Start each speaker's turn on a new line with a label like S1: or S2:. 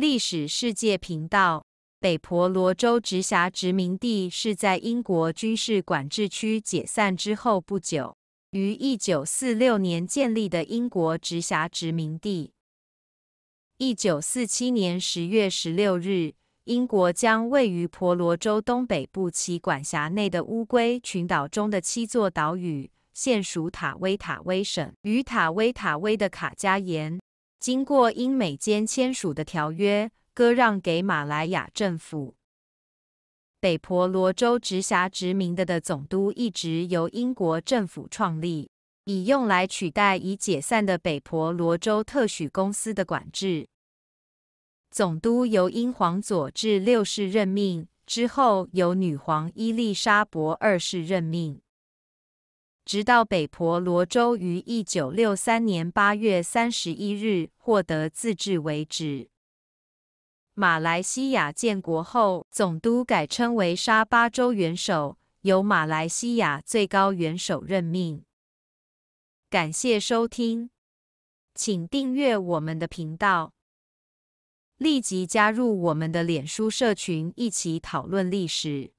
S1: 历史世界频道，北婆罗洲直辖殖民地是在英国军事管制区解散之后不久，于一九四六年建立的英国直辖殖民地。一九四七年十月十六日，英国将位于婆罗洲东北部其管辖内的乌龟群岛中的七座岛屿，现属塔威塔威省与塔威塔威的卡加延。经过英美间签署的条约，割让给马来亚政府。北婆罗洲直辖殖民的的总督一直由英国政府创立，以用来取代已解散的北婆罗洲特许公司的管制。总督由英皇佐治六世任命，之后由女皇伊丽莎白二世任命。直到北婆罗洲于一九六三年八月三十一日获得自治为止。马来西亚建国后，总督改称为沙巴州元首，由马来西亚最高元首任命。感谢收听，请订阅我们的频道，立即加入我们的脸书社群，一起讨论历史。